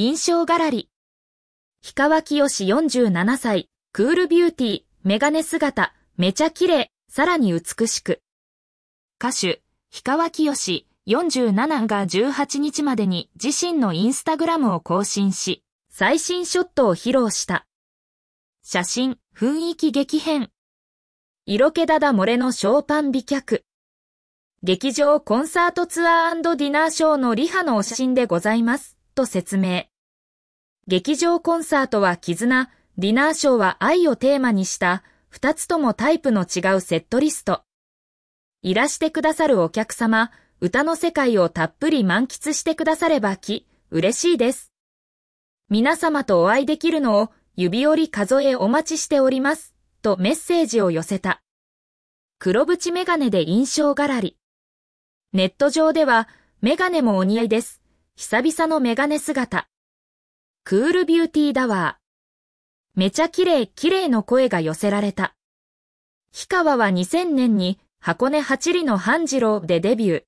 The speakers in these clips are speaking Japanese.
印象がらり。氷川きよし47歳、クールビューティー、メガネ姿、めちゃ綺麗、さらに美しく。歌手、氷川きよし47が18日までに自身のインスタグラムを更新し、最新ショットを披露した。写真、雰囲気激変。色気だだ漏れのショーパン美脚。劇場コンサートツアーディナーショーのリハのお写真でございます。と説明。劇場コンサートは絆、ディナーショーは愛をテーマにした二つともタイプの違うセットリスト。いらしてくださるお客様、歌の世界をたっぷり満喫してくださればき、嬉しいです。皆様とお会いできるのを指折り数えお待ちしております、とメッセージを寄せた。黒縁メガネで印象がらり。ネット上では、メガネもお似合いです。久々のメガネ姿。クールビューティーダワー。めちゃ綺麗綺麗の声が寄せられた。氷川は2000年に箱根八里の半次郎でデビュー。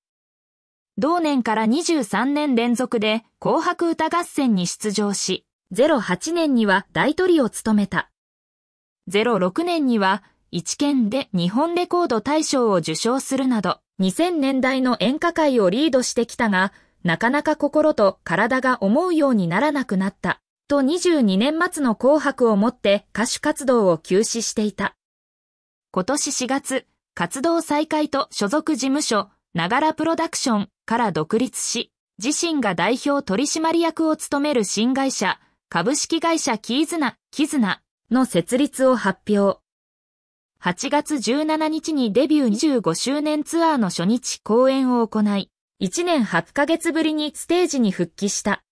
同年から23年連続で紅白歌合戦に出場し、08年には大トリを務めた。06年には一県で日本レコード大賞を受賞するなど、2000年代の演歌界をリードしてきたが、なかなか心と体が思うようにならなくなった、と22年末の紅白をもって歌手活動を休止していた。今年4月、活動再開と所属事務所、ながらプロダクションから独立し、自身が代表取締役を務める新会社、株式会社キーズナ、キズナの設立を発表。8月17日にデビュー25周年ツアーの初日公演を行い、1年8ヶ月ぶりにステージに復帰した。